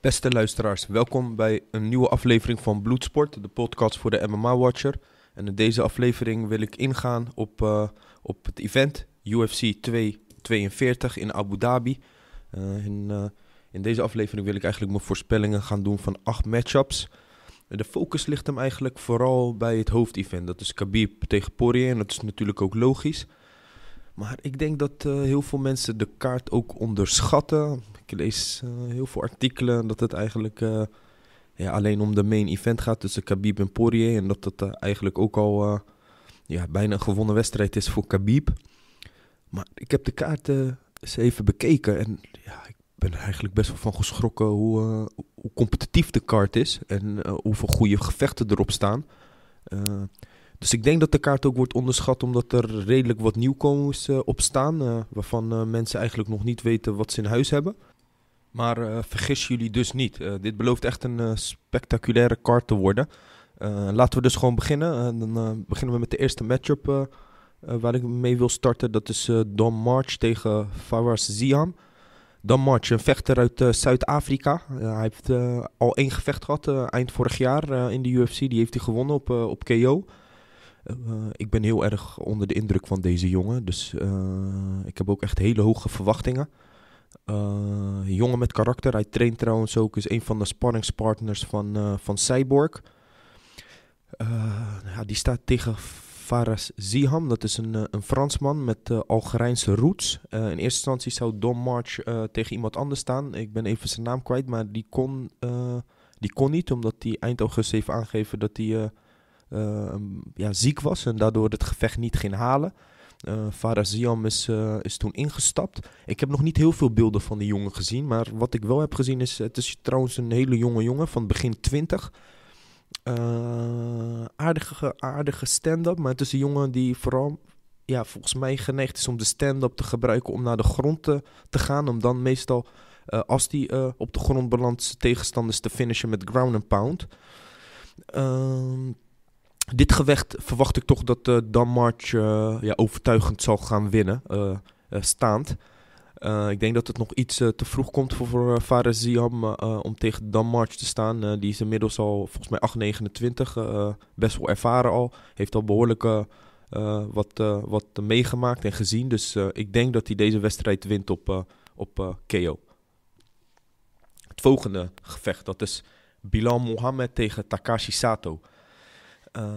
Beste luisteraars, welkom bij een nieuwe aflevering van Bloedsport, de podcast voor de MMA Watcher. En in deze aflevering wil ik ingaan op, eh, op het event UFC 242 in Abu Dhabi. Eh, in, eh, in deze aflevering wil ik eigenlijk mijn voorspellingen gaan doen van acht matchups. De focus ligt hem eigenlijk vooral bij het hoofdevent. Dat is Khabib tegen Poirier en dat is natuurlijk ook logisch. Maar ik denk dat eh, heel veel mensen de kaart ook onderschatten. Ik lees eh, heel veel artikelen dat het eigenlijk eh, ja, alleen om de main event gaat tussen Khabib en Poirier. En dat dat eigenlijk ook al ja, bijna een gewonnen wedstrijd is voor Khabib. Maar ik heb de kaart eens even bekeken en ja, ik ben er eigenlijk best wel van geschrokken hoe, hoe competitief de kaart is. En hoeveel goede gevechten erop staan. Dus ik denk dat de kaart ook wordt onderschat, omdat er redelijk wat nieuwkomers eh, op staan. Eh, waarvan eh, mensen eigenlijk nog niet weten wat ze in huis hebben. Maar vergis jullie dus niet. dit belooft echt een spectaculaire kaart te worden. laten we dus gewoon beginnen. dan beginnen we met de eerste matchup waar ik mee wil starten. Dat is Don March tegen Faraz Ziam. Dan March, een vechter uit Zuid-Afrika. hij heeft al één gevecht gehad eind vorig jaar in de UFC. Die heeft hij gewonnen op, op KO. Eh, ik ben heel erg onder de indruk van deze jongen. Dus eh, ik heb ook echt hele hoge verwachtingen. Eh, jongen met karakter. Hij traint trouwens ook. Is een van de spanningspartners van, van Cyborg. ja, die staat tegen Faras Ziham. Dat is een, een Fransman met Algerijnse roots. in eerste instantie zou Don March tegen iemand anders staan. Ik ben even zijn naam kwijt, maar die kon, die kon niet, omdat hij eind augustus heeft aangegeven dat hij eh, ehm, ja, ziek was en daardoor het gevecht niet ging halen. Uh, Ziam is, eh, is toen ingestapt. Ik heb nog niet heel veel beelden van die jongen gezien. Maar wat ik wel heb gezien is... Het is trouwens een hele jonge jongen van begin 20. aardige, aardige stand-up. Maar het is een jongen die vooral... Ja, volgens mij geneigd is om de stand-up te gebruiken... om naar de grond te, te gaan. Om dan meestal, als die op de grond belandt... tegenstanders te finishen met ground and pound. Ehm dit gevecht verwacht ik toch dat uh, eh, Danmarch eh, ja, overtuigend zal gaan winnen, eh, staand. ik denk dat het nog iets te vroeg komt voor, voor Fares Ziam om tegen Danmarch te staan. die is inmiddels al volgens mij 8,29, best wel ervaren al. Heeft al behoorlijk wat, wat meegemaakt en gezien. Dus ik denk dat hij deze wedstrijd wint op, op KO. Het volgende gevecht, dat is Bilal Mohammed tegen Takashi Sato. Eh,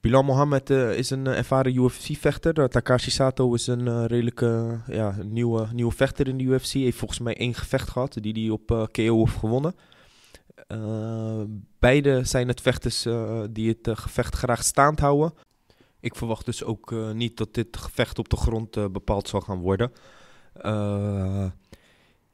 Bilal Mohammed eh, is een eh, ervaren UFC-vechter. Takashi Sato is een redelijke ja, nieuwe, nieuwe vechter in de UFC. Heeft volgens mij één gevecht gehad die hij op KO heeft gewonnen. beide zijn het vechters die het gevecht graag staand houden. Ik verwacht dus ook niet dat dit gevecht op de grond bepaald zal gaan worden. Eh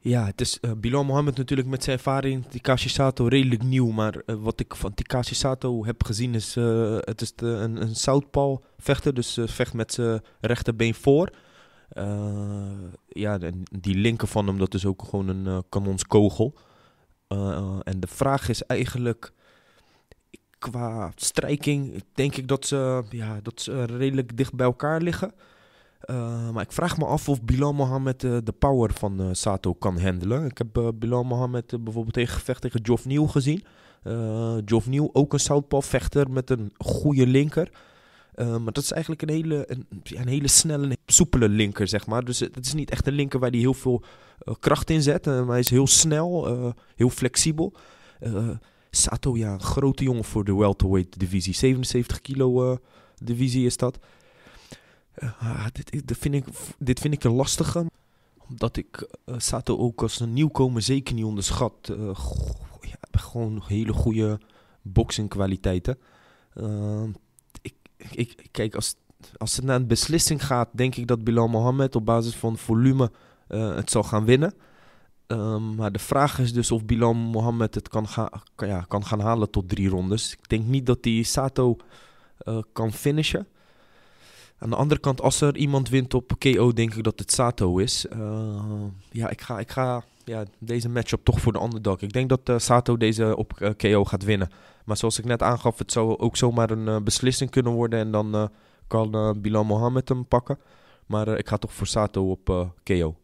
ja, het is eh, Bilal Mohammed natuurlijk met zijn ervaring. Tikashi Sato redelijk nieuw. Maar eh, wat ik van Tikashi Sato heb gezien is... Eh, het is een, een southpaw vechter. Dus vecht met zijn rechterbeen voor. ja, en die linker van hem, dat is ook gewoon een kanonskogel. en de vraag is eigenlijk... Qua strijking denk ik dat ze, ja, dat ze redelijk dicht bij elkaar liggen. Eh, maar ik vraag me af of Bilal Mohammed eh, de power van eh, Sato kan handelen. Ik heb Bilal Mohammed bijvoorbeeld tegen gevecht tegen Geoff Nieuw gezien. Geoff Nieuw, ook een southpaw vechter met een goede linker. maar dat is eigenlijk een hele, een, hele snelle, soepele linker, zeg maar. Dus het is niet echt een linker waar hij heel veel kracht in zet. maar hij is heel snel, heel flexibel. Sato, ja, een grote jongen voor de welterweight divisie. 77 kilo divisie is dat. Ah, dit, vind ik, dit vind ik een lastige. Omdat ik eh, Sato ook als een nieuwkomer zeker niet onderschat. Uh, ja, gewoon hele goede boxingkwaliteiten. Ehm, ik, ik, kijk, als, als het naar een beslissing gaat, denk ik dat Bilal Mohammed op basis van volume eh, het zal gaan winnen. Ehm, maar de vraag is dus of Bilal Mohammed het kan, ga, kan, ja, kan gaan halen tot drie rondes. Ik denk niet dat hij Sato kan finishen. Aan de andere kant, als er iemand wint op KO, denk ik dat het Sato is. Eh, ja, ik ga, ik ga ja, deze matchup toch voor de andere dag. Ik denk dat eh, Sato deze op eh, KO gaat winnen. Maar zoals ik net aangaf, het zou ook zomaar een beslissing kunnen worden. En dan kan Bilal Mohammed hem pakken. Maar ik ga toch voor Sato op KO.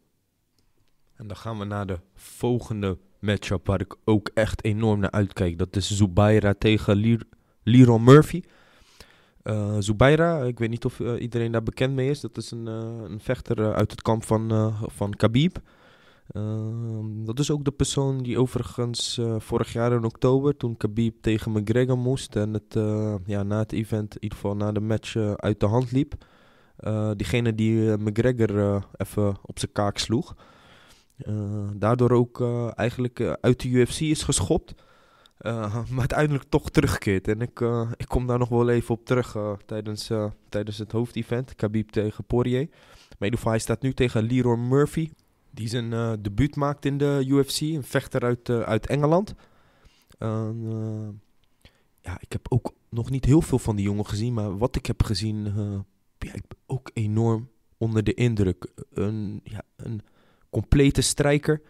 En dan gaan we naar de volgende matchup waar ik ook echt enorm naar uitkijk. Dat is Zubaira tegen Leroy Liron Murphy. Uh, Zubaira, ik weet niet of eh, iedereen daar bekend mee is. Dat is een, eh, een vechter uit het kamp van, van Khabib. Ehm, dat is ook de persoon die overigens vorig jaar in oktober, toen Khabib tegen McGregor moest en het ja, na het event, in ieder geval na de match, uit de hand liep. diegene die McGregor even op zijn kaak sloeg. daardoor ook eigenlijk uit de UFC is geschopt. Eh, maar uiteindelijk toch terugkeert. En ik, eh, ik kom daar nog wel even op terug eh, tijdens, tijdens het hoofdevent. Khabib tegen Poirier. Maar hij staat nu tegen Leroy Murphy. Die zijn debuut maakt in de UFC. Een vechter uit, uit Engeland. ja, ik heb ook nog niet heel veel van die jongen gezien. Maar wat ik heb gezien, ja, ik ben ook enorm onder de indruk. Een, ja, een complete strijker.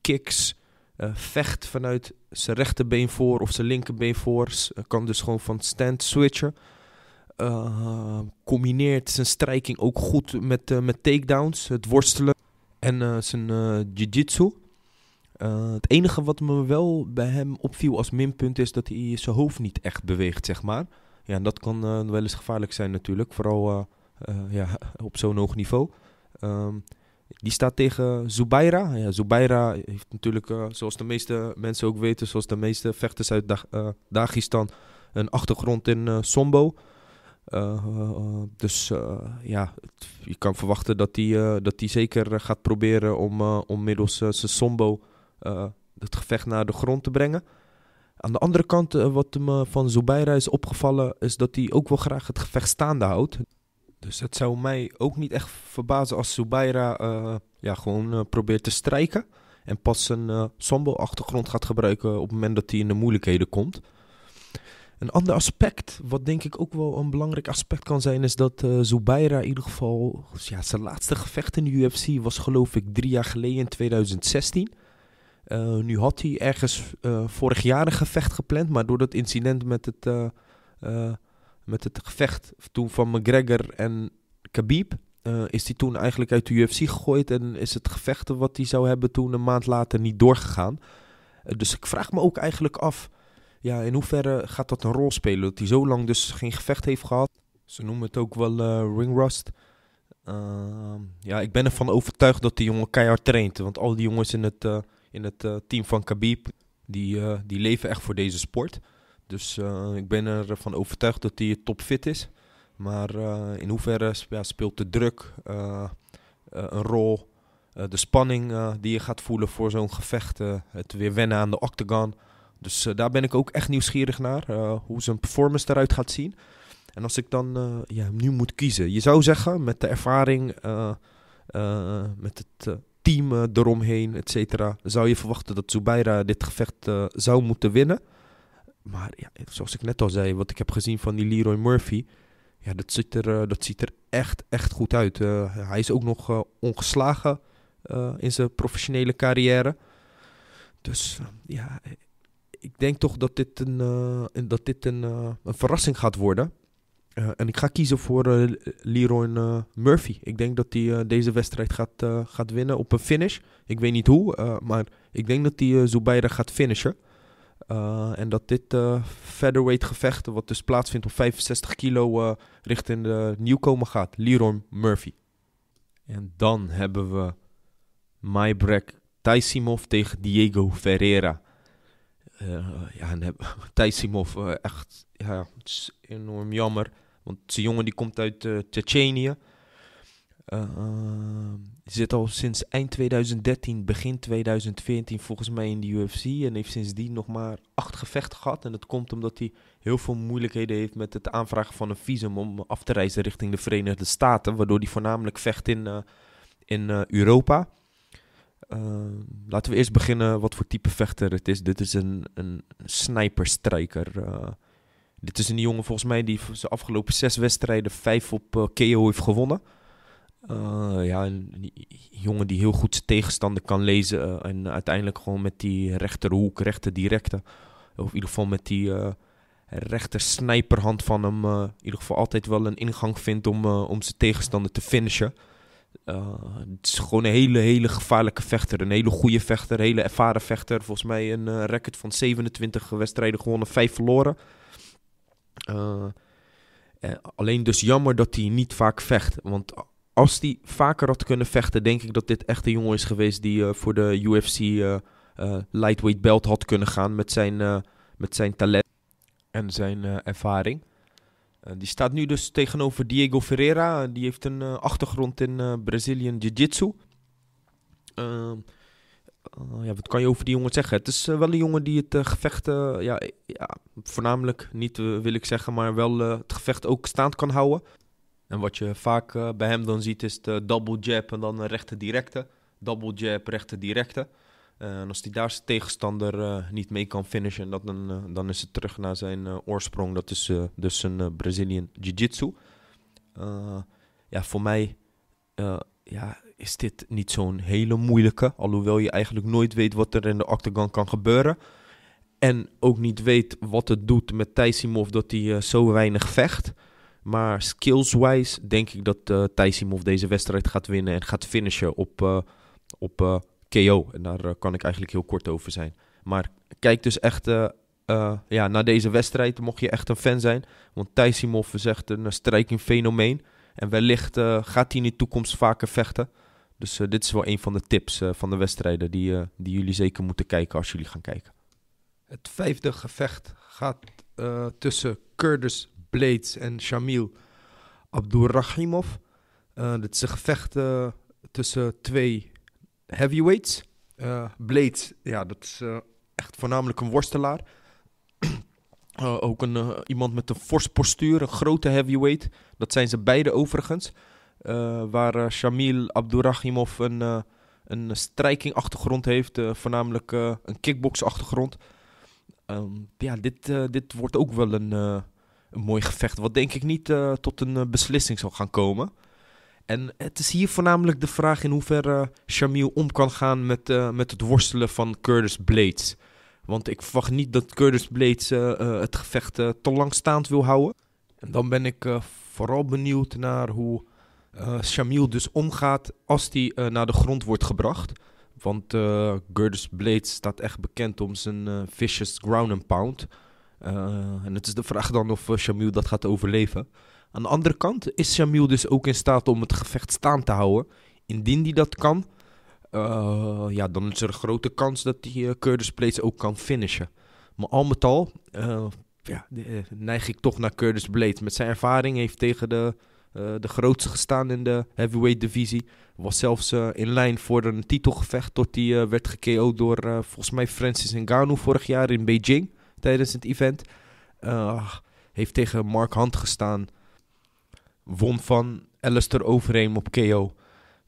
kicks eh, vecht vanuit zijn rechterbeen voor of zijn linkerbeen voor. Eh, kan dus gewoon van stand switchen. Uh, combineert zijn strijking ook goed met, met takedowns, het worstelen en zijn jiu-jitsu. het enige wat me wel bij hem opviel als minpunt is dat hij zijn hoofd niet echt beweegt, zeg maar. Ja, dat kan wel eens gevaarlijk zijn natuurlijk, vooral ja, op zo'n hoog niveau. Ehm, die staat tegen Zubaira. Ja, Zubaira heeft natuurlijk, eh, zoals de meeste mensen ook weten, zoals de meeste vechters uit eh, Dagestan, een achtergrond in uh, Sombo. dus ja, je kan verwachten dat hij die zeker gaat proberen om, om middels zijn Sombo het gevecht naar de grond te brengen. Aan de andere kant, wat me van Zubaira is opgevallen, is dat hij ook wel graag het gevecht staande houdt. Dus het zou mij ook niet echt verbazen als Zubaira eh, ja, gewoon eh, probeert te strijken. En pas een uh, eh, Sambo-achtergrond gaat gebruiken op het moment dat hij in de moeilijkheden komt. Een ander aspect, wat denk ik ook wel een belangrijk aspect kan zijn, is dat uh, Zubaira in ieder geval, ja, zijn laatste gevecht in de UFC was geloof ik drie jaar geleden in 2016. nu had hij ergens vorig jaar een gevecht gepland, maar door dat incident met het met het gevecht toen van McGregor en Khabib. Eh, is hij toen eigenlijk uit de UFC gegooid en is het gevechten wat hij zou hebben toen een maand later niet doorgegaan. Eh, dus ik vraag me ook eigenlijk af, ja, in hoeverre gaat dat een rol spelen? Dat hij zo lang dus geen gevecht heeft gehad. Ze noemen het ook wel uh, eh, ringrust. Ehm, ja, ik ben ervan overtuigd dat die jongen keihard traint. Want al die jongens in het, in het team van Khabib, die, die leven echt voor deze sport. Dus eh, ik ben ervan overtuigd dat hij topfit is. Maar eh, in hoeverre ja, speelt de druk eh, een rol? de spanning die je gaat voelen voor zo'n gevecht. het weer wennen aan de octagon. Dus daar ben ik ook echt nieuwsgierig naar. hoe zijn performance eruit gaat zien. En als ik dan ja, nu moet kiezen. Je zou zeggen, met de ervaring, met het team eromheen, et cetera. Zou je verwachten dat Zubaira dit gevecht zou moeten winnen? Maar ja, zoals ik net al zei, wat ik heb gezien van die Leroy Murphy. Ja, dat ziet er, eh, dat ziet er echt, echt goed uit. Eh, hij is ook nog eh, ongeslagen in zijn professionele carrière. Dus ja, ik denk toch dat dit een, dat dit een, een verrassing gaat worden. en ik ga kiezen voor Leroy Murphy. Ik denk dat hij deze wedstrijd gaat, gaat winnen op een finish. Ik weet niet hoe, maar ik denk dat hij Zubaira gaat finishen. Eh, en dat dit eh, featherweight gevechten, wat dus plaatsvindt op 65 kilo, uh, richting de nieuwkomer gaat. Leroy Murphy. En dan hebben we Maybrek Taisimov tegen Diego Ferreira. ja, en Taisimov, echt ja, het is enorm jammer. Want die jongen die komt uit Tsjechenië. Uh, zit al sinds eind 2013, begin 2014 volgens mij in de UFC. En heeft sindsdien nog maar acht gevechten gehad. En dat komt omdat hij heel veel moeilijkheden heeft met het aanvragen van een visum om af te reizen richting de Verenigde Staten. Waardoor hij voornamelijk vecht in, eh, in eh, Europa. Ehm, laten we eerst beginnen wat voor type vechter het is. Dit is een, een sniper eh. dit is een jongen volgens mij die de afgelopen zes wedstrijden vijf op KO heeft gewonnen. Eh, ja, een, jongen die heel goed zijn tegenstander kan lezen. Eh, en uiteindelijk gewoon met die rechterhoek, rechter directe. Of in ieder geval met die uh, rechter van hem. in ieder geval altijd wel een ingang vindt om, om zijn tegenstander te finishen. het is gewoon een hele, hele gevaarlijke vechter. Een hele goede vechter, een hele ervaren vechter. Volgens mij een record van 27 wedstrijden gewonnen, 5 verloren. alleen dus jammer dat hij niet vaak vecht. Want als die vaker had kunnen vechten, denk ik dat dit echt een jongen is geweest die eh, voor de UFC eh, eh, lightweight belt had kunnen gaan met zijn, met zijn talent en zijn ervaring. die staat nu dus tegenover Diego Ferreira. die heeft een achtergrond in Brazilian Jiu-Jitsu. Ehm, ja, wat kan je over die jongen zeggen? Het is wel een jongen die het gevecht, ja, ja, voornamelijk niet wil ik zeggen, maar wel het gevecht ook staand kan houden. En wat je vaak eh, bij hem dan ziet is de double jab en dan een rechte directe. Double jab, rechte directe. Eh, en als hij daar zijn tegenstander eh, niet mee kan finishen, dan, dan is het terug naar zijn oorsprong. Dat is dus zijn Brazilian Jiu-Jitsu. ja, voor mij ja, is dit niet zo'n hele moeilijke. Alhoewel je eigenlijk nooit weet wat er in de octagon kan gebeuren. En ook niet weet wat het doet met Tysimov dat hij zo weinig vecht. Maar skills-wise denk ik dat uh, eh, Thijsimov deze wedstrijd gaat winnen en gaat finishen op, eh, op eh, KO. En daar kan ik eigenlijk heel kort over zijn. Maar kijk dus echt ja, naar deze wedstrijd, mocht je echt een fan zijn. Want Thijsimov is echt een striking fenomeen. En wellicht gaat hij in de toekomst vaker vechten. Dus dit is wel een van de tips van de wedstrijden die, die jullie zeker moeten kijken als jullie gaan kijken. Het vijfde gevecht gaat tussen Curtis Blades en Shamil Abdurrahimov. Uh, dat is een gevecht eh, tussen twee heavyweights. Eh, Blades, ja, dat is echt voornamelijk een worstelaar. ook een, iemand met een fors postuur, een grote heavyweight. Dat zijn ze beide overigens. waar Shamil Abdurrahimov een een strijkingachtergrond heeft, voornamelijk een kickbox-achtergrond. Ehm, ja, dit, dit wordt ook wel een, een mooi gevecht, wat denk ik niet eh, tot een eh, beslissing zal gaan komen. En het is hier voornamelijk de vraag in hoeverre eh, Shamil om kan gaan met, met het worstelen van Curtis Blades. Want ik verwacht niet dat Curtis Blades het gevecht te lang staand wil houden. En dan ben ik vooral benieuwd naar hoe uh, Shamil dus omgaat als hij naar de grond wordt gebracht. Want uh, Blades staat echt bekend om zijn vicious ground and pound. Eh, en het is de vraag dan of eh, Shamil dat gaat overleven. Aan de andere kant is Shamil dus ook in staat om het gevecht staan te houden. Indien hij dat kan, eh, ja, dan is er een grote kans dat hij uh, Curtis Blades ook kan finishen. Maar al met al ja, neig ik toch naar Curtis Blades. Met zijn ervaring heeft tegen de, de grootste gestaan in de heavyweight divisie. Was zelfs in lijn voor een titelgevecht tot hij werd geko'd door volgens mij Francis Ngannou vorig jaar in Beijing tijdens het event. Uh, heeft tegen Mark hand gestaan. Won van Alistair Overeem op KO.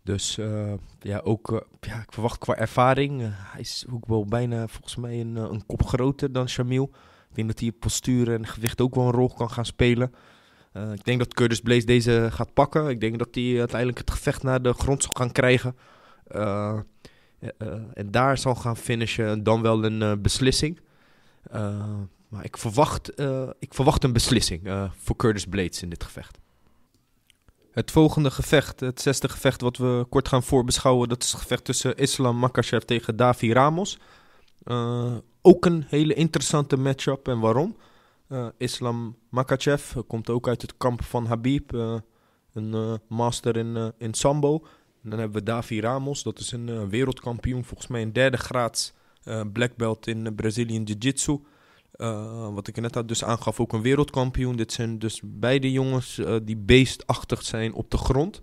Dus eh, ja, ook eh, ja, ik verwacht qua ervaring. hij is ook wel bijna volgens mij een, een kop groter dan Chamiel. Ik denk dat hij postuur en gewicht ook wel een rol kan gaan spelen. ik denk dat Curtis Blaze deze gaat pakken. Ik denk dat hij uiteindelijk het gevecht naar de grond zal gaan krijgen. en daar zal gaan finishen. Dan wel een beslissing. Eh, maar ik verwacht, eh, ik verwacht een beslissing eh, voor Curtis Blades in dit gevecht. Het volgende gevecht, het zesde gevecht wat we kort gaan voorbeschouwen, dat is het gevecht tussen Islam Makachev tegen Davi Ramos. ook een hele interessante matchup en waarom? Islam Makachev komt ook uit het kamp van Habib, een master in, in Sambo. dan hebben we Davi Ramos, dat is een wereldkampioen, volgens mij een derde graads eh, black belt in Brazilian Jiu-Jitsu. Eh, wat ik net had dus aangaf, ook een wereldkampioen. Dit zijn dus beide jongens eh, die beestachtig zijn op de grond.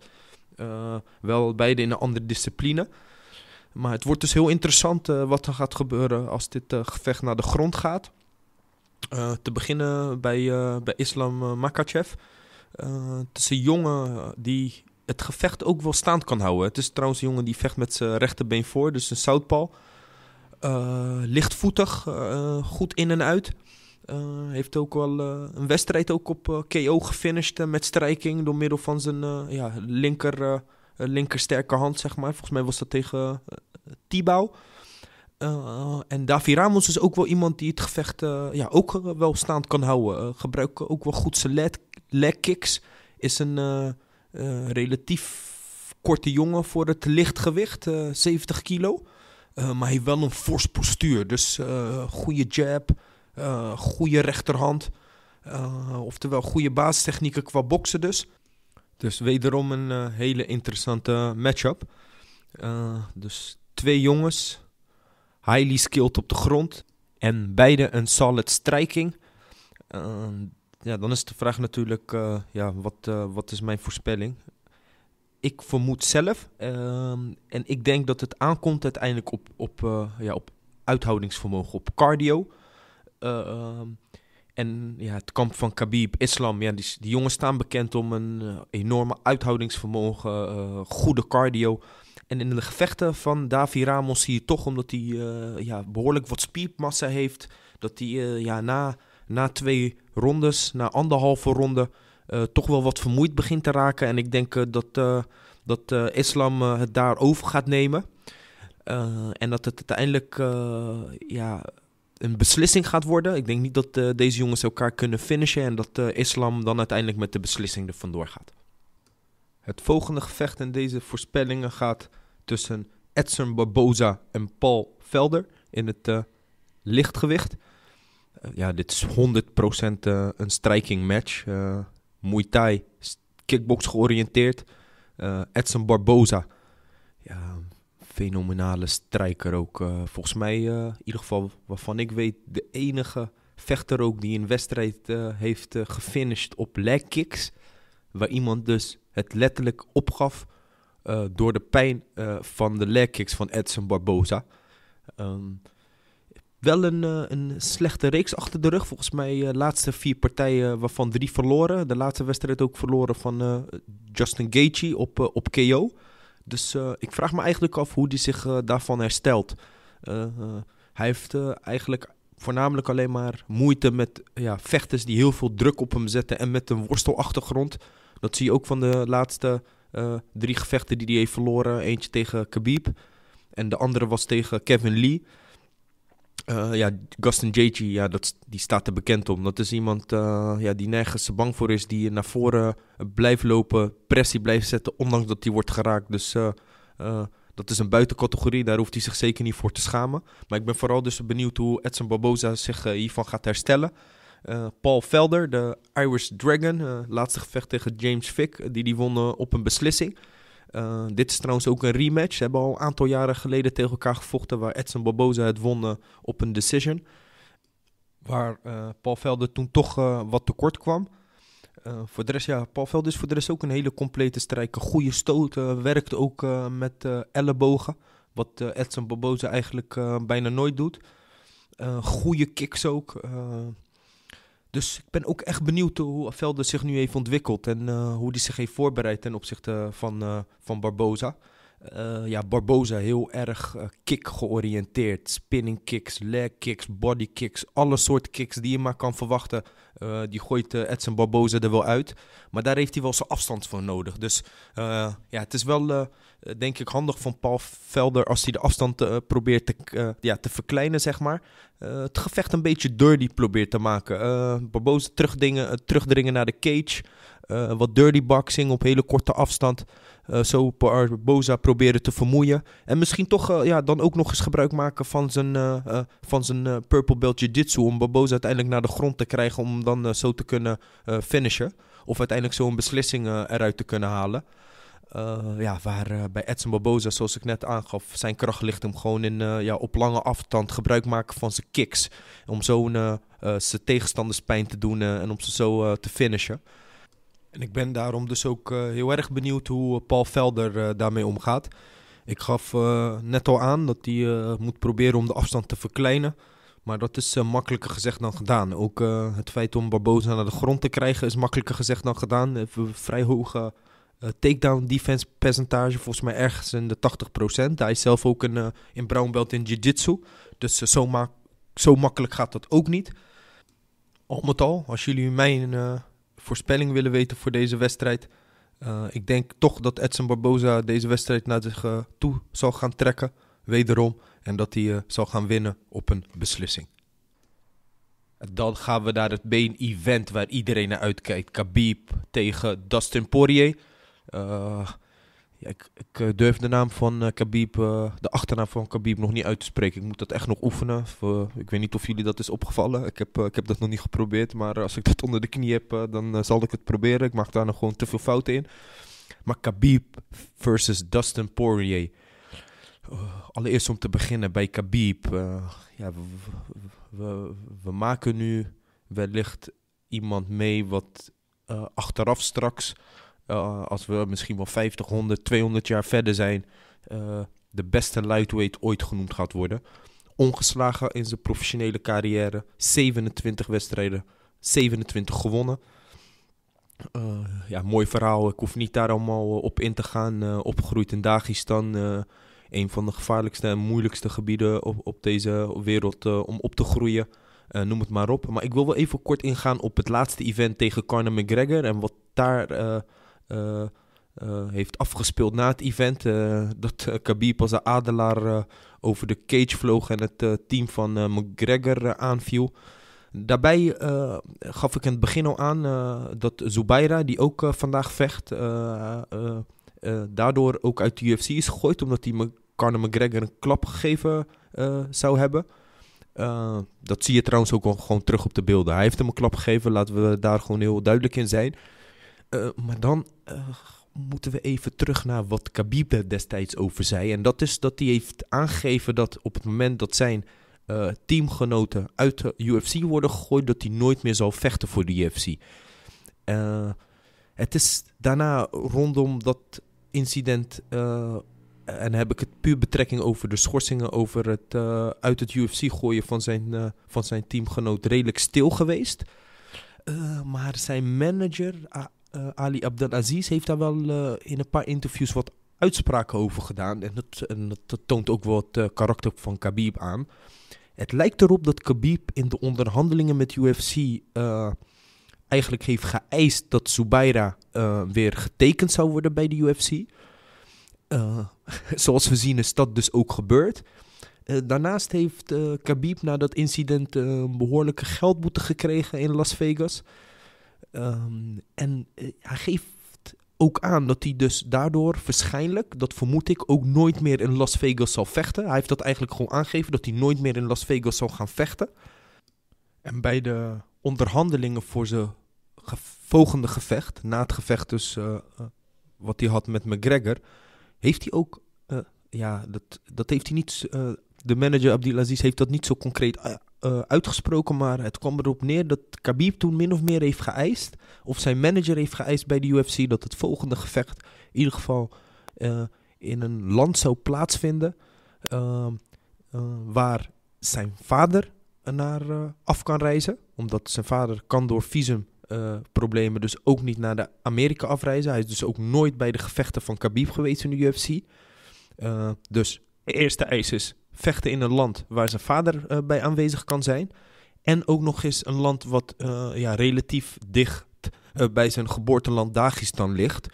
wel beide in een andere discipline. Maar het wordt dus heel interessant wat er gaat gebeuren als dit gevecht naar de grond gaat. te beginnen bij, bij Islam Makachev. het is een jongen die het gevecht ook wel staand kan houden. Het is trouwens een jongen die vecht met zijn rechterbeen voor, dus een southpaw. Eh, lichtvoetig, eh, goed in en uit. Eh, heeft ook wel een wedstrijd ook op KO gefinished met strijking door middel van zijn ja, linker, linkersterke hand, zeg maar. Volgens mij was dat tegen Tibau. en Davi Ramos is ook wel iemand die het gevecht ja, ook wel staand kan houden. gebruikt ook wel goed zijn leg, leg kicks. Is een relatief korte jongen voor het lichtgewicht, 70 kilo. Eh, maar maar heeft wel een fors postuur. Dus uh, goede jab, uh, goede rechterhand. oftewel goede baastechnieken qua boksen dus. Dus wederom een hele interessante matchup. dus twee jongens, highly skilled op de grond. En beide een solid striking. ja, dan is de vraag natuurlijk, ja, wat, wat is mijn voorspelling? ik vermoed zelf, ehm, en ik denk dat het aankomt uiteindelijk op, op, eh, ja, op uithoudingsvermogen, op cardio. Eh, ehm, en ja, het kamp van Khabib, Islam, ja, die, die jongens staan bekend om een eh, enorme uithoudingsvermogen, goede cardio. En in de gevechten van Davi Ramos zie je toch, omdat hij ja, behoorlijk wat spiermassa heeft, dat hij ja, na, na twee rondes, na anderhalve ronde, eh, toch wel wat vermoeid begint te raken. En ik denk eh, dat, eh, dat islam het daar over gaat nemen. en dat het uiteindelijk ja, een beslissing gaat worden. Ik denk niet dat deze jongens elkaar kunnen finishen. En dat islam dan uiteindelijk met de beslissing er vandoor gaat. Het volgende gevecht in deze voorspellingen gaat tussen Edson Barboza en Paul Velder in het lichtgewicht. ja, dit is 100% een striking match. Muay Thai, kickbox georiënteerd. Eh, Edson Barboza. Ja, fenomenale strijker ook. Eh, volgens mij, eh, in ieder geval waarvan ik weet, de enige vechter ook die een wedstrijd heeft gefinished op leg kicks. Waar iemand dus het letterlijk opgaf door de pijn van de leg kicks van Edson Barboza. Um, wel een, eh, een slechte reeks achter de rug. Volgens mij de eh, laatste vier partijen eh, waarvan drie verloren. De laatste wedstrijd ook verloren van Justin Gaethje op, op KO. Dus ik vraag me eigenlijk af hoe hij zich daarvan herstelt. hij heeft eigenlijk voornamelijk alleen maar moeite met ja, vechters die heel veel druk op hem zetten en met een worstelachtergrond. Dat zie je ook van de laatste drie gevechten die hij heeft verloren. Eentje tegen Khabib en de andere was tegen Kevin Lee. Eh, ja, Gaston Jeji, ja, dat, die staat er bekend om. Dat is iemand eh, ja, die nergens bang voor is, die naar voren eh, blijft lopen, pressie blijft zetten, ondanks dat hij wordt geraakt. Dus dat is een buitencategorie, daar hoeft hij zich zeker niet voor te schamen. Maar ik ben vooral dus benieuwd hoe Edson Barboza zich hiervan gaat herstellen. Paul Velder, de Irish Dragon, laatste gevecht tegen James Vick die die won op een beslissing. Eh, dit is trouwens ook een rematch. Ze hebben al een aantal jaren geleden tegen elkaar gevochten waar Edson Barboza het won op een decision. Waar eh, Paul Velde toen toch uh, wat tekort kwam. voor de rest, ja, Paul Velde is voor de rest ook een hele complete strijker. Goede stoot, werkt ook met ellebogen. Wat Edson Barboza eigenlijk bijna nooit doet. goede kicks ook. Dus ik ben ook echt benieuwd eh, hoe Velde zich nu heeft ontwikkeld en eh, hoe hij zich heeft voorbereid ten opzichte eh, van, van Barboza. ja, Barboza heel erg kick georiënteerd. Spinning kicks, leg kicks, body kicks, alle soort kicks die je maar kan verwachten eh, die gooit eh, Edson Barboza er wel uit. Maar daar heeft hij wel zijn afstand voor nodig. Dus eh, ja, het is wel, denk ik, handig van Paul Velder als hij de afstand probeert te, ja, te verkleinen, zeg maar. het gevecht een beetje dirty probeert te maken. Barboza terugdingen, terugdringen naar de cage. wat dirty boxing op hele korte afstand uh, zo eh, Boza proberen te vermoeien. En misschien toch eh, ja, dan ook nog eens gebruik maken van zijn, van zijn Purple Belt Jiu-Jitsu. Om Baboza uiteindelijk naar de grond te krijgen om dan zo te kunnen finishen. Of uiteindelijk zo een beslissing eruit te kunnen halen. ja, waar bij Edson Barboza, zoals ik net aangaf, zijn kracht ligt hem gewoon in ja, op lange afstand gebruik maken van zijn kicks. Om zo zijn tegenstanders pijn te doen en om ze zo te finishen. En ik ben daarom dus ook eh, heel erg benieuwd hoe eh, Paul Velder eh, daarmee omgaat. Ik gaf net al aan dat hij moet proberen om de afstand te verkleinen. Maar dat is makkelijker gezegd dan gedaan. Ook het feit om Barboza naar de grond te krijgen is makkelijker gezegd dan gedaan. Hij hebben een vrij hoge takedown defense percentage. Volgens mij ergens in de 80%. Hij is zelf ook een, in brown belt in jiu-jitsu. Dus zo, zo, makkelijk gaat dat ook niet. Al met al, als jullie mijn voorspelling willen weten voor deze wedstrijd. Eh, ik denk toch dat Edson Barboza deze wedstrijd naar zich eh, toe zal gaan trekken, wederom. En dat hij eh, zal gaan winnen op een beslissing. Dan gaan we naar het main event waar iedereen naar uitkijkt. Khabib tegen Dustin Poirier ik, ik, eh, durf de naam van uh, Khabib, eh, de achternaam van Khabib nog niet uit te spreken. Ik moet dat echt nog oefenen. ik weet niet of jullie dat is opgevallen. Ik heb, ik heb dat nog niet geprobeerd. Maar als ik dat onder de knie heb, dan zal ik het proberen. Ik maak daar nog gewoon te veel fouten in. Maar Khabib versus Dustin Poirier. allereerst om te beginnen bij Khabib. ja, we, we, we, maken nu wellicht iemand mee wat achteraf straks eh, als we misschien wel 50, 100, 200 jaar verder zijn, eh, de beste lightweight ooit genoemd gaat worden. Ongeslagen in zijn professionele carrière, 27 wedstrijden, 27 gewonnen. Eh, ja, mooi verhaal. Ik hoef niet daar allemaal op in te gaan. opgegroeid in Dagestan, een van de gevaarlijkste en moeilijkste gebieden op, op deze wereld om op te groeien. noem het maar op. Maar ik wil wel even kort ingaan op het laatste event tegen Conor McGregor en wat daar eh, eh, heeft afgespeeld na het event. Eh, dat Khabib als een adelaar over de cage vloog en het team van McGregor aanviel. Daarbij gaf ik in het begin al aan dat Zubaira, die ook vandaag vecht, daardoor ook uit de UFC is gegooid. Omdat hij Conor McGregor een klap gegeven zou hebben. dat zie je trouwens ook al gewoon terug op de beelden. Hij heeft hem een klap gegeven, laten we daar gewoon heel duidelijk in zijn. Eh, maar dan eh, moeten we even terug naar wat Khabib er destijds over zei. En dat is dat hij heeft aangegeven dat op het moment dat zijn eh, teamgenoten uit de UFC worden gegooid, dat hij nooit meer zal vechten voor de UFC. het is daarna rondom dat incident, en heb ik het puur betrekking over de schorsingen, over het uit het UFC gooien van zijn, van zijn teamgenoot, redelijk stil geweest. maar zijn manager, ah, eh, Ali Abdelaziz heeft daar wel eh, in een paar interviews wat uitspraken over gedaan. En dat, dat toont ook wat eh, karakter van Khabib aan. Het lijkt erop dat Khabib in de onderhandelingen met UFC eigenlijk heeft geëist dat Zubaira weer getekend zou worden bij de UFC. zoals we zien is dat dus ook gebeurd. daarnaast heeft Khabib na dat incident een behoorlijke geldboete gekregen in Las Vegas. Ehm, en eh, hij geeft ook aan dat hij dus daardoor waarschijnlijk, dat vermoed ik, ook nooit meer in Las Vegas zal vechten. Hij heeft dat eigenlijk gewoon aangegeven, dat hij nooit meer in Las Vegas zal gaan vechten. En bij de onderhandelingen voor zijn volgende gevecht, na het gevecht dus eh, eh, wat hij had met McGregor, heeft hij ook, ja, dat, dat heeft hij niet, de manager Abdelaziz heeft dat niet zo concreet eh, uitgesproken, maar het kwam erop neer dat Khabib toen min of meer heeft geëist, of zijn manager heeft geëist bij de UFC, dat het volgende gevecht in ieder geval eh, in een land zou plaatsvinden ehm, eh, waar zijn vader naar af kan reizen, omdat zijn vader kan door visumproblemen dus ook niet naar de Amerika afreizen. Hij is dus ook nooit bij de gevechten van Khabib geweest in de UFC. dus de eerste eis is vechten in een land waar zijn vader eh, bij aanwezig kan zijn. En ook nog eens een land wat eh, ja, relatief dicht eh, bij zijn geboorteland Dagestan ligt.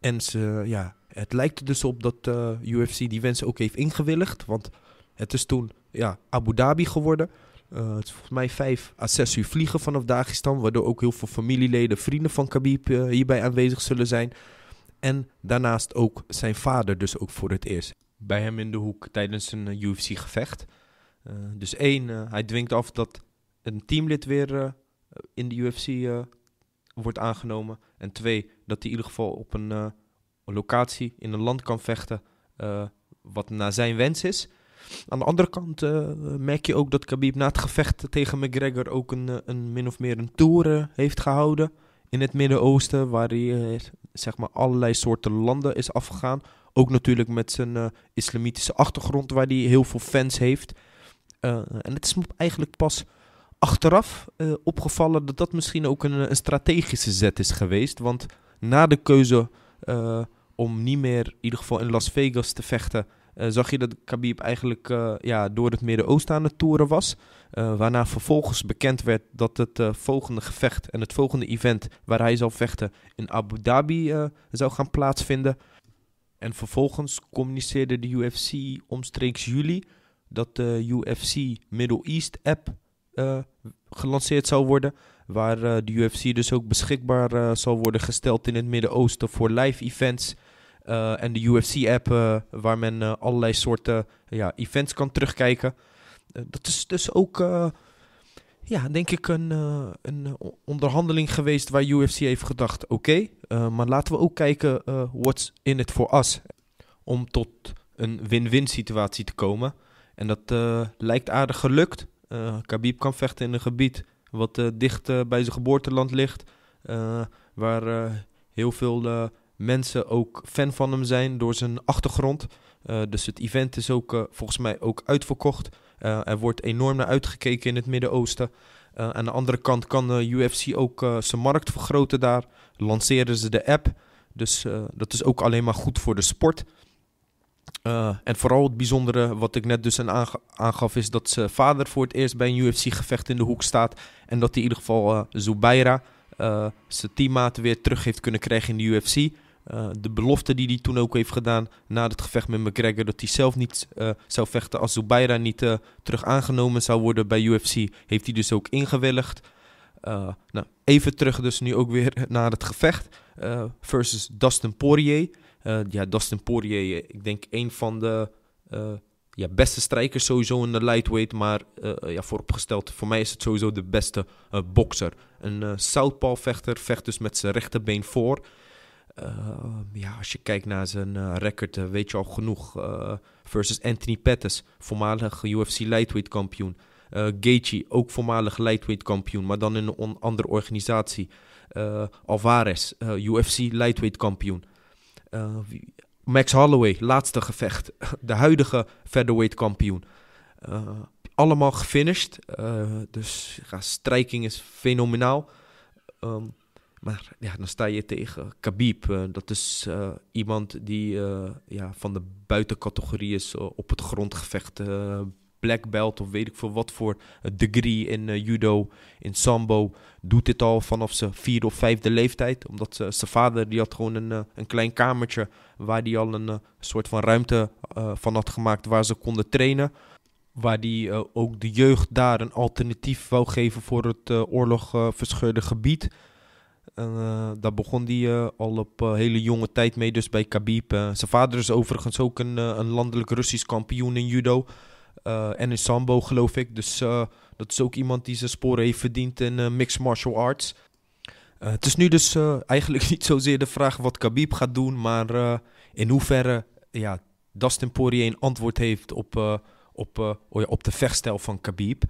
En ze, ja, het lijkt dus op dat UFC die wensen ook heeft ingewilligd. Want het is toen ja, Abu Dhabi geworden. het volgens mij vijf à zes uur vliegen vanaf Dagestan. Waardoor ook heel veel familieleden, vrienden van Khabib hierbij aanwezig zullen zijn. En daarnaast ook zijn vader dus ook voor het eerst bij hem in de hoek tijdens een eh, UFC-gevecht. Eh, dus één, eh, hij dwingt af dat een teamlid weer in de UFC wordt aangenomen. En twee, dat hij in ieder geval op een locatie in een land kan vechten wat naar zijn wens is. Aan de andere kant merk je ook dat Khabib na het gevecht tegen McGregor ook een, een min of meer een tour heeft gehouden in het Midden-Oosten, waar hij zeg maar allerlei soorten landen is afgegaan ook natuurlijk met zijn eh, islamitische achtergrond, waar hij heel veel fans heeft. Eh, en het is me eigenlijk pas achteraf eh, opgevallen dat dat misschien ook een, een, strategische zet is geweest. Want na de keuze om niet meer in ieder geval in Las Vegas te vechten, zag je dat Khabib eigenlijk ja, door het Midden-Oosten aan het toeren was. waarna vervolgens bekend werd dat het volgende gevecht en het volgende event waar hij zou vechten in Abu Dhabi zou gaan plaatsvinden. En vervolgens communiceerde de UFC omstreeks juli dat de UFC Middle East app eh, gelanceerd zou worden. Waar eh, de UFC dus ook beschikbaar eh, zal worden gesteld in het Midden-Oosten voor live events. en de UFC-app waar men allerlei soorten ja, events kan terugkijken. dat is dus ook ja, denk ik een, eh, een eh, onderhandeling geweest waar UFC heeft gedacht: oké, eh, maar laten we ook kijken uh, what's in it for us. Om tot een win-win situatie te komen. En dat lijkt aardig gelukt. Khabib kan vechten in een gebied wat dicht bij zijn geboorteland ligt. waar heel veel mensen ook fan van hem zijn door zijn achtergrond. dus het event is ook volgens mij ook uitverkocht. Eh, er wordt enorm naar uitgekeken in het Midden-Oosten. Eh, aan de andere kant kan de UFC ook eh, zijn markt vergroten daar. Lanceren ze de app. Dus dat is ook alleen maar goed voor de sport. en vooral het bijzondere wat ik net dus aangaf is dat zijn vader voor het eerst bij een UFC-gevecht in de hoek staat. En dat hij in ieder geval uh, Zubaira, zijn teammaat, weer terug heeft kunnen krijgen in de UFC. Eh, de belofte die hij toen ook heeft gedaan na het gevecht met McGregor, dat hij zelf niet eh, zou vechten als Zubaira niet eh, terug aangenomen zou worden bij UFC, heeft hij dus ook ingewilligd. Nou, even terug dus nu ook weer naar het gevecht versus Dustin Poirier. ja, Dustin Poirier, ik denk een van de ja, beste strijkers sowieso in de lightweight, maar ja, vooropgesteld, voor mij is het sowieso de beste bokser. Een southpaw vechter vecht dus met zijn rechterbeen voor. Ehm, ja, als je kijkt naar zijn eh, record, eh, weet je al genoeg. Eh, versus Anthony Pettis, voormalig UFC lightweight kampioen. Uh, Gaethje, ook voormalig lightweight kampioen, maar dan in een andere organisatie. Alvarez, UFC lightweight kampioen. Max Holloway, laatste gevecht. De huidige featherweight kampioen. allemaal gefinished. dus ja, striking is fenomenaal. Ehm, maar ja, dan sta je tegen Khabib. Eh, dat is eh, iemand die eh, ja, van de buitencategorie is op het grondgevecht. black belt of weet ik veel wat voor degree in judo, in sambo. Doet dit al vanaf zijn vierde of vijfde leeftijd. Omdat zijn vader die had gewoon een, een klein kamertje waar hij al een soort van ruimte van had gemaakt waar ze konden trainen. Waar hij ook de jeugd daar een alternatief wou geven voor het oorlog verscheurde gebied eh, daar begon hij eh, al op eh, hele jonge tijd mee, dus bij Khabib. zijn vader is overigens ook een, een landelijk Russisch kampioen in judo. en in sambo, geloof ik. Dus dat is ook iemand die zijn sporen heeft verdiend in mixed martial arts. het is nu dus eigenlijk niet zozeer de vraag wat Khabib gaat doen, maar in hoeverre ja, Dustin Poirier een antwoord heeft op, op, oh op de vechtstijl van Khabib.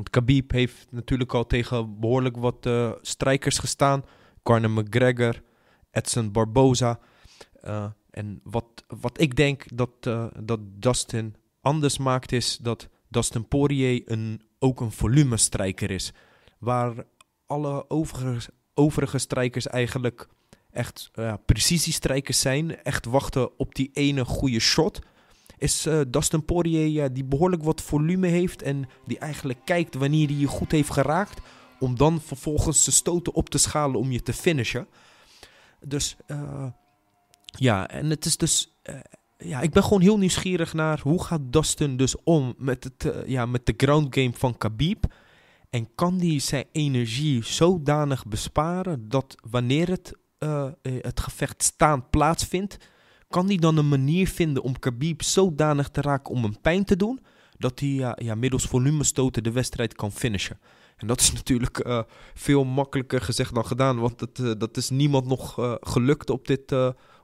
Want Khabib heeft natuurlijk al tegen behoorlijk wat uh, strijkers gestaan. Conor McGregor, Edson Barboza. Eh, en wat, wat ik denk dat, eh, dat Dustin anders maakt is dat Dustin Poirier een, ook een volumestrijker is. Waar alle overige, overige strijkers eigenlijk echt precisiestrijkers zijn. Echt wachten op die ene goede shot is uh, Dustin Poirier die behoorlijk wat volume heeft en die eigenlijk kijkt wanneer hij je goed heeft geraakt, om dan vervolgens de stoten op te schalen om je te finishen. Dus eh, ja, en het is dus. Eh, ja, ik ben gewoon heel nieuwsgierig naar hoe gaat Dustin dus om met, het, ja, met de ground game van Khabib. En kan die zijn energie zodanig besparen dat wanneer het, het gevecht staand plaatsvindt, kan hij dan een manier vinden om Khabib zodanig te raken om hem pijn te doen, dat hij ja, ja, middels volumestoten de wedstrijd kan finishen. En dat is natuurlijk eh, veel makkelijker gezegd dan gedaan, want dat, eh, dat is niemand nog eh, gelukt op dit,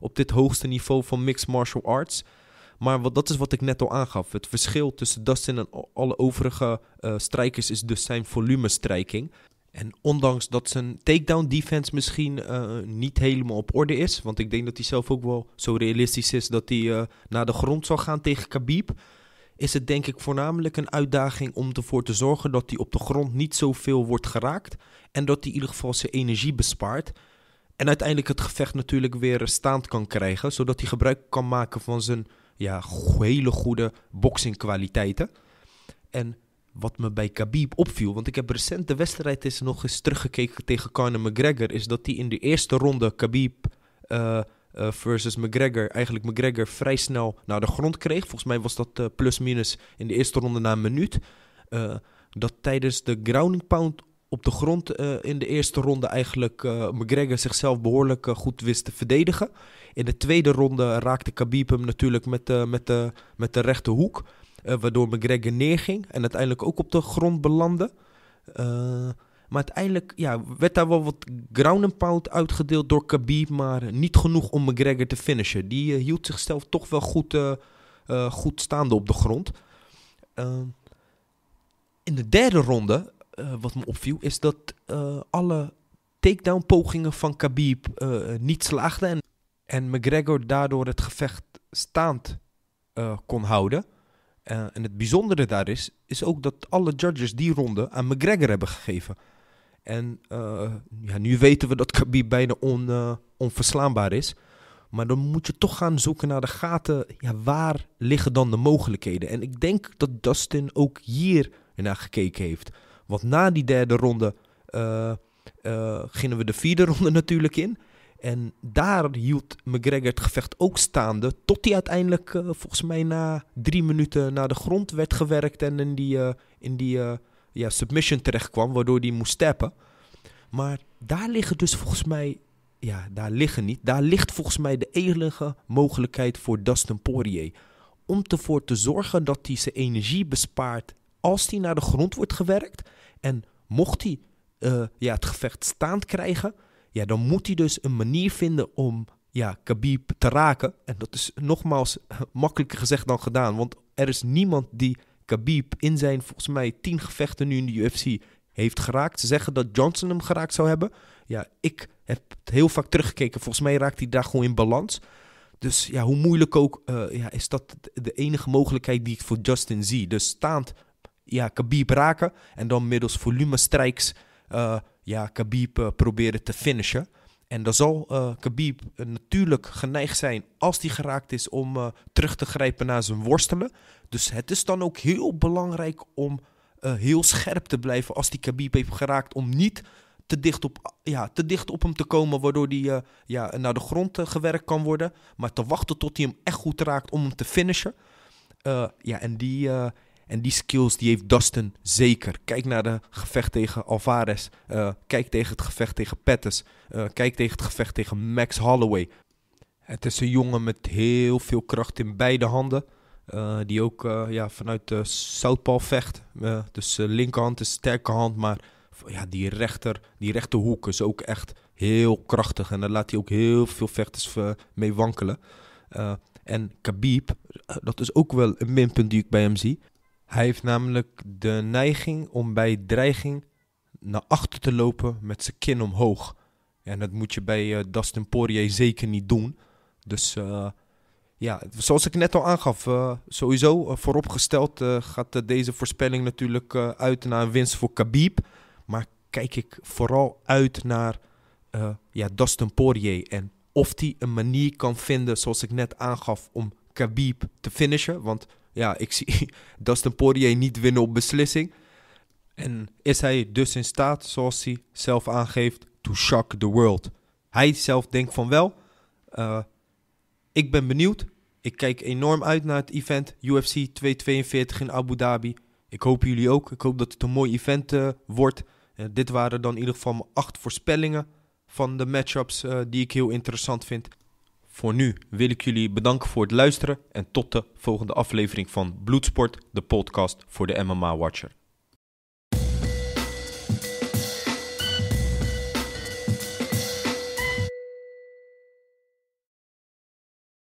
op dit hoogste niveau van mixed martial arts. Maar wat, dat is wat ik net al aangaf. Het verschil tussen Dustin en alle overige strijkers is dus zijn volumestrijking. En ondanks dat zijn takedown defense misschien eh, niet helemaal op orde is. Want ik denk dat hij zelf ook wel zo realistisch is dat hij eh, naar de grond zal gaan tegen Khabib. Is het denk ik voornamelijk een uitdaging om ervoor te zorgen dat hij op de grond niet zoveel wordt geraakt. En dat hij in ieder geval zijn energie bespaart. En uiteindelijk het gevecht natuurlijk weer staand kan krijgen. Zodat hij gebruik kan maken van zijn ja, hele goede boxingkwaliteiten. En wat me bij Khabib opviel. Want ik heb recent de wedstrijd eens nog eens teruggekeken tegen Conor McGregor. Is dat hij in de eerste ronde Khabib eh, eh, versus McGregor. Eigenlijk McGregor vrij snel naar de grond kreeg. Volgens mij was dat eh, plus minus in de eerste ronde na een minuut. dat tijdens de grounding pound op de grond in de eerste ronde eigenlijk McGregor zichzelf behoorlijk goed wist te verdedigen. In de tweede ronde raakte Khabib hem natuurlijk met, met, de, met de rechterhoek. Eh, waardoor McGregor neerging en uiteindelijk ook op de grond belandde. Eh, maar uiteindelijk ja, werd daar wel wat ground and pound uitgedeeld door Khabib. Maar niet genoeg om McGregor te finishen. Die eh, hield zichzelf toch wel goed, goed staande op de grond. Ehm, in de derde ronde, wat me opviel, is dat alle takedown pogingen van Khabib niet slaagden. en, McGregor daardoor het gevecht staand kon houden. Eh, en het bijzondere daar is, is ook dat alle judges die ronde aan McGregor hebben gegeven. En eh, ja, nu weten we dat Khabib bijna on, eh, onverslaanbaar is. Maar dan moet je toch gaan zoeken naar de gaten. Ja, waar liggen dan de mogelijkheden? En ik denk dat Dustin ook hier naar gekeken heeft. Want na die derde ronde gingen we de vierde ronde natuurlijk in. En daar hield McGregor het gevecht ook staande. Tot hij uiteindelijk, eh, volgens mij, na drie minuten naar de grond werd gewerkt. En in die, eh, in die eh, ja, submission terechtkwam, waardoor hij moest stappen. Maar daar liggen dus volgens mij. Ja, daar liggen niet. Daar ligt volgens mij de enige mogelijkheid voor Dustin Poirier. Om ervoor te zorgen dat hij zijn energie bespaart als hij naar de grond wordt gewerkt. En mocht hij ja, het gevecht staand krijgen, ja, dan moet hij dus een manier vinden om ja, Khabib te raken. En dat is nogmaals makkelijker gezegd dan gedaan. Want er is niemand die Khabib in zijn volgens mij tien gevechten nu in de UFC heeft geraakt. Ze zeggen dat Johnson hem geraakt zou hebben. Ja, ik heb heel vaak teruggekeken. Volgens mij raakt hij daar gewoon in balans. Dus ja, hoe moeilijk ook, eh, ja, is dat de enige mogelijkheid die ik voor Justin zie. Dus staand, ja, Khabib raken en dan middels volume strikes... Eh, ja, Khabib eh, proberen te finishen. En dan zal uh, natuurlijk geneigd zijn als hij geraakt is om eh, terug te grijpen naar zijn worstelen. Dus het is dan ook heel belangrijk om heel scherp te blijven als die Khabib heeft geraakt. Om niet te dicht op, ja, te dicht op hem te komen, waardoor hij ja, naar de grond gewerkt kan worden. Maar te wachten tot hij hem echt goed raakt om hem te finishen. ja, en die, en die skills die heeft Dustin zeker. Kijk naar het gevecht tegen Alvarez. Eh, kijk tegen het gevecht tegen Pettis. Eh, kijk tegen het gevecht tegen Max Holloway. Het is een jongen met heel veel kracht in beide handen. Eh, die ook ja, vanuit de southpaw vecht. dus linkerhand is sterke hand. Maar ja, die, rechter, die rechterhoek is ook echt heel krachtig. En daar laat hij ook heel veel vechters mee wankelen. en Khabib, dat is ook wel een minpunt die ik bij hem zie hij heeft namelijk de neiging om bij dreiging naar achter te lopen met zijn kin omhoog. En dat moet je bij uh, Dustin Poirier zeker niet doen. Dus eh, ja, zoals ik net al aangaf, eh, sowieso vooropgesteld gaat deze voorspelling natuurlijk uit naar een winst voor Khabib. Maar kijk ik vooral uit naar ja, Dustin Poirier. En of hij een manier kan vinden, zoals ik net aangaf, om Khabib te finishen. Want ja, ik zie Dustin Poirier niet winnen op beslissing. En is hij dus in staat, zoals hij zelf aangeeft, to shock the world? Hij zelf denkt van wel. Eh, ik ben benieuwd. Ik kijk enorm uit naar het event UFC 242 in Abu Dhabi. Ik hoop jullie ook. Ik hoop dat het een mooi event eh, wordt. Eh, dit waren dan in ieder geval mijn acht voorspellingen van de matchups die ik heel interessant vind. Voor nu wil ik jullie bedanken voor het luisteren en tot de volgende aflevering van Bloedsport, de podcast voor de MMA Watcher.